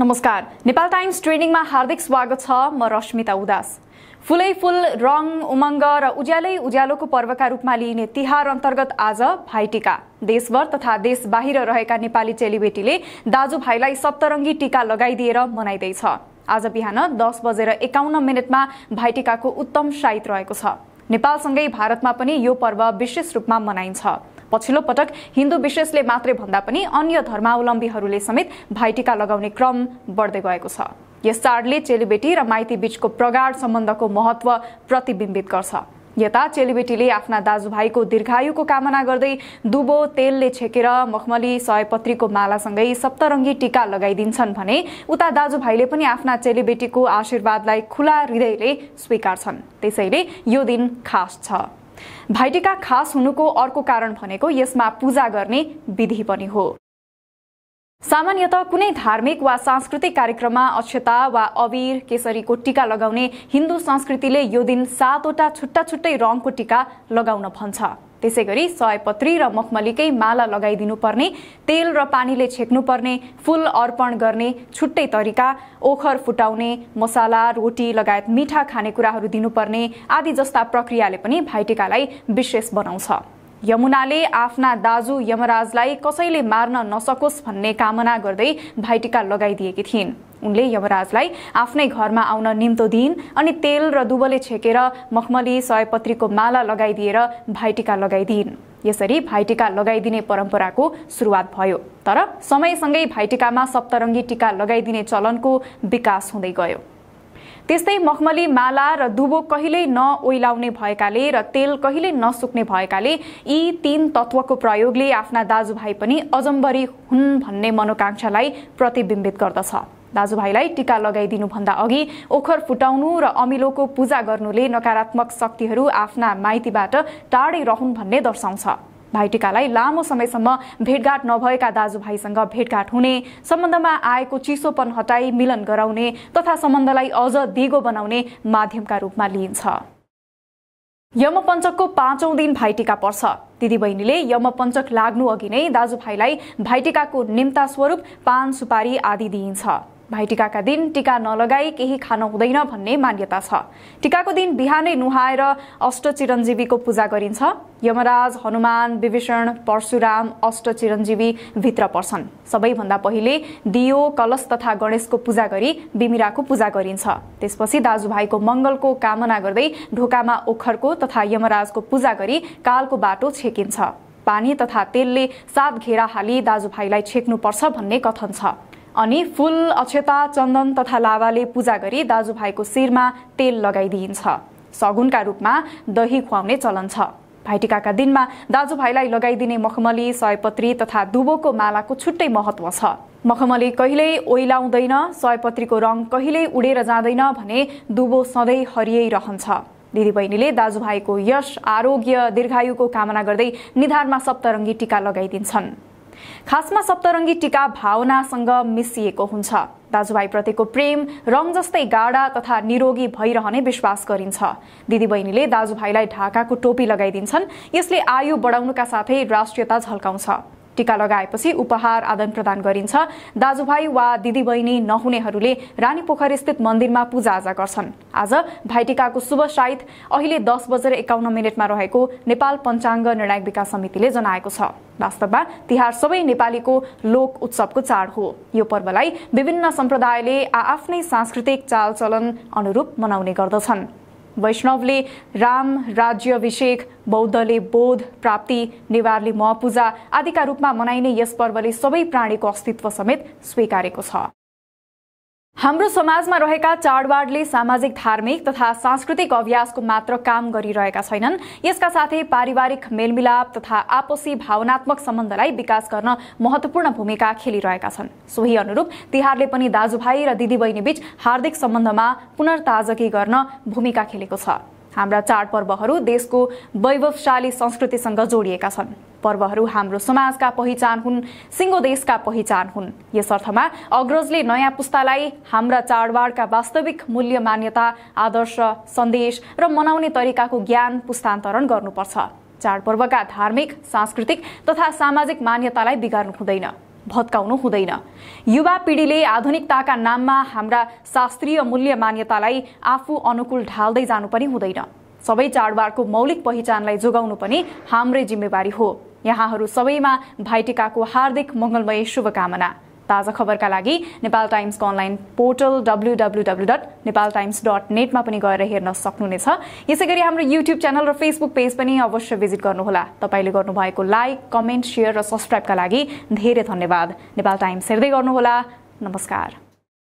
नमस्कार नेपाल टाइम्स ट्रेनिङमा हार्दिक स्वागत छ म रश्मिता उदास फुलै फुल रङ उमङ्ग र उज्यालै उज्यालोको पर्वका रूपमा लिइने तिहार अन्तर्गत आज भाइटिका देशभर तथा देश बाहिर रहेका नेपाली चेलीबेटीले दाजुभाइलाई सप्तरङ्गी टिका लगाइदिएर मनाइँदैछ आज बिहान दस बजेर एकाउन्न मिनटमा भाइटिकाको उत्तम साइत रहेको छ नेपालसँगै भारतमा पनि यो पर्व विशेष रूपमा मनाइन्छ पछिल्लो पटक हिन्दू विशेषले मात्रै भन्दा पनि अन्य धर्मावलम्बीहरूले समेत भाइटिका लगाउने क्रम बढ्दै गएको छ यस चाडले चेलीबेटी र माइती बीचको प्रगाढ सम्बन्धको महत्व प्रतिबिम्बित गर्छ यता चेलीबेटीले आफ्ना दाजुभाइको दीर्घायुको कामना गर्दै दुबो तेलले छेकेर मखमली सयपत्रीको मालासँगै सप्तरङ्गी टिका लगाइदिन्छन् भने उता दाजुभाइले पनि आफ्ना चेलीबेटीको आशीर्वादलाई खुला हृदयले स्वीकार्छन् त्यसैले यो दिन खास छ भाइटिका खास हुनुको अर्को कारण भनेको यसमा पूजा गर्ने विधि पनि हो सामान्यत कुनै धार्मिक वा सांस्कृतिक कार्यक्रममा अक्षता वा अबिर केसरीको टिका लगाउने हिन्दू संस्कृतिले यो दिन सातवटा छुट्टा छुट्टै रङको टिका लगाउन भन्छ त्यसै गरी सयपत्री र मखमलीकै माला लगाइदिनुपर्ने तेल र पानीले छेक्नुपर्ने फुल अर्पण गर्ने छुट्टै तरिका ओखर फुटाउने मसाला रोटी लगायत मिठा खानेकुराहरू दिनुपर्ने आदि जस्ता प्रक्रियाले पनि भाइटिकालाई विशेष बनाउँछ यमुनाले आफ्ना दाजु यमराजलाई कसैले मार्न नसकोस् भन्ने कामना गर्दै भाइटिका लगाइदिएकी थिइन् उनले यमराजलाई आफ्नै घरमा आउन निम्तो दिइन् अनि तेल र दुबले छेकेर मखमली सयपत्रीको माला लगाइदिएर भाइटिका लगाइदिइन् यसरी भाइटिका लगाइदिने परम्पराको सुरुवात भयो तर समयसँगै भाइटिकामा सप्तरङ्गी टिका लगाइदिने चलनको विकास हुँदै गयो त्यस्तै मखमली माला र दुबो कहिल्यै नओइलाउने भएकाले र तेल कहिल्यै नसुक्ने भएकाले यी तीन तत्वको प्रयोगले आफ्ना दाजुभाइ पनि अजम्बरी हुन् भन्ने मनोकांक्षालाई प्रतिबिम्बित गर्दछ दाजुभाइलाई टिका लगाइदिनुभन्दा अघि ओखर फुटाउनु र अमिलोको पूजा गर्नुले नकारात्मक शक्तिहरू आफ्ना माइतीबाट टाढै रहन् भन्ने दर्शाउँछ भाइटिकालाई लामो समयसम्म भेटघाट नभएका दाजुभाइसँग भेटघाट हुने सम्बन्धमा आएको चिसोपन हटाई मिलन गराउने तथा सम्बन्धलाई अझ दिगो बनाउने माध्यमका रूपमा लिइन्छ यमपञ्चकको पाँचौँ दिन भाइटिका पर्छ दिदीबहिनीले यमपञ्चक लाग्नु अघि नै दाजुभाइलाई भाइटिकाको निम्ता स्वरूप पान सुपारी आदि दिइन्छ भाइटिकाका दिन टिका नलगाई केही खान हुँदैन भन्ने मान्यता छ टिकाको दिन बिहानै नुहाएर अष्ट चिरञ्जीवीको पूजा गरिन्छ यमराज हनुमान विभीषण परशुराम अष्ट चिरञ्जीवी भित्र पर्छन् सबैभन्दा पहिले दियो कलश तथा गणेशको पूजा गरी बिमिराको पूजा गरिन्छ त्यसपछि दाजुभाइको मङ्गलको कामना गर्दै ढोकामा ओखरको तथा यमराजको पूजा गरी कालको बाटो छेकिन्छ पानी तथा तेलले सात घेरा हाली दाजुभाइलाई छेक्नुपर्छ भन्ने कथन छ अनि फुल अक्षता चन्दन तथा लाभाले पूजा गरी दाजुभाइको शिरमा तेल लगाइदिइन्छ सगुनका रूपमा दही खुवाउने चलन छ भाइटिकाका दिनमा दाजुभाइलाई लगाइदिने मखमली सयपत्री तथा दुबोको मालाको छुट्टै महत्व छ मखमली कहिल्यै ओइलाउँदैन सयपत्रीको रङ कहिल्यै उडेर जाँदैन भने दुबो सधैँ हरियै रहन्छ दिदीबहिनीले दाजुभाइको यश आरोग्य दीर्घायुको कामना गर्दै निधारमा सप्तरङ्गी टिका लगाइदिन्छन् खासमा सप्तरङ्गी टिका भावनासँग मिसिएको हुन्छ दाजुभाइप्रतिको प्रेम रङ जस्तै गाढा तथा निरोगी भइरहने विश्वास गरिन्छ दिदीबहिनीले दाजुभाइलाई ढाकाको टोपी लगाइदिन्छन् यसले आयु बढाउनुका साथै राष्ट्रियता झल्काउँछ टिका लगाएपछि उपहार आदान प्रदान गरिन्छ दाजुभाइ वा दिदीबहिनी नहुनेहरूले रानी पोखरी स्थित मन्दिरमा पूजाआजा गर्छन् आज भाइटिकाको शुभ साइत अहिले दस बजेर एकाउन्न मिनटमा रहेको नेपाल पञ्चाङ्ग निर्णायक विकास समितिले जनाएको छ वास्तवमा तिहार सबै नेपालीको लोक उत्सवको चाड हो यो पर्वलाई विभिन्न सम्प्रदायले आफ्नै सांस्कृतिक चालचलन अनुरूप मनाउने गर्दछन् वैष्णवले राम राज्य अभिषेक बौद्धले बोध प्राप्ति नेवारले महपूजा आदिका रूपमा मनाइने यस पर्वले सबै प्राणीको अस्तित्व समेत स्वीकारेको छ हाम्रो समाजमा रहेका चाडबाडले सामाजिक धार्मिक तथा सांस्कृतिक अभ्यासको मात्र काम गरिरहेका छैनन् यसका साथै पारिवारिक मेलमिलाप तथा आपसी भावनात्मक सम्बन्धलाई विकास गर्न महत्त्वपूर्ण भूमिका खेलिरहेका छन् सोही अनुरूप तिहारले पनि दाजुभाइ र दिदीबहिनीबीच हार्दिक सम्बन्धमा पुनर्ताजगी गर्न भूमिका खेलेको छ हाम्रा चाडपर्वहरू देशको वैभवशाली संस्कृतिसँग जोडिएका छन् पर्वहरू हाम्रो समाजका पहिचान हुन् सिङ्गो देशका पहिचान हुन् यसर्थमा अग्रजले नयाँ पुस्तालाई हाम्रा चाडबाडका वास्तविक मूल्य मान्यता आदर्श सन्देश र मनाउने तरिकाको ज्ञान पुस्तान्तरण गर्नुपर्छ चाडपर्वका धार्मिक सांस्कृतिक तथा सामाजिक मान्यतालाई बिगार्नु हुँदैन भत्काउनु हुँदैन युवा पिँढीले आधुनिकताका नाममा हाम्रा शास्त्रीय मूल्य मान्यतालाई आफू अनुकूल ढाल्दै जानु पनि हुँदैन सबै चाडबाडको मौलिक पहिचानलाई जोगाउनु पनि हाम्रै जिम्मेवारी हो यहाँहरू सबैमा भाइटिकाको हार्दिक मङ्गलमय शुभकामना ताजा खबरका लागि नेपाल टाइम्सको online portal W W W dot Nepal Times dot नेटमा पनि गएर हेर्न सक्नुहुनेछ यसै गरी हाम्रो युट्युब च्यानल र फेसबुक पेज पनि अवश्य भिजिट गर्नुहोला तपाईँले गर्नुभएको लाइक कमेन्ट सेयर र सब्सक्राइबका लागि धेरै धन्यवाद नेपाल टाइम्स हेर्दै गर्नुहोला नमस्कार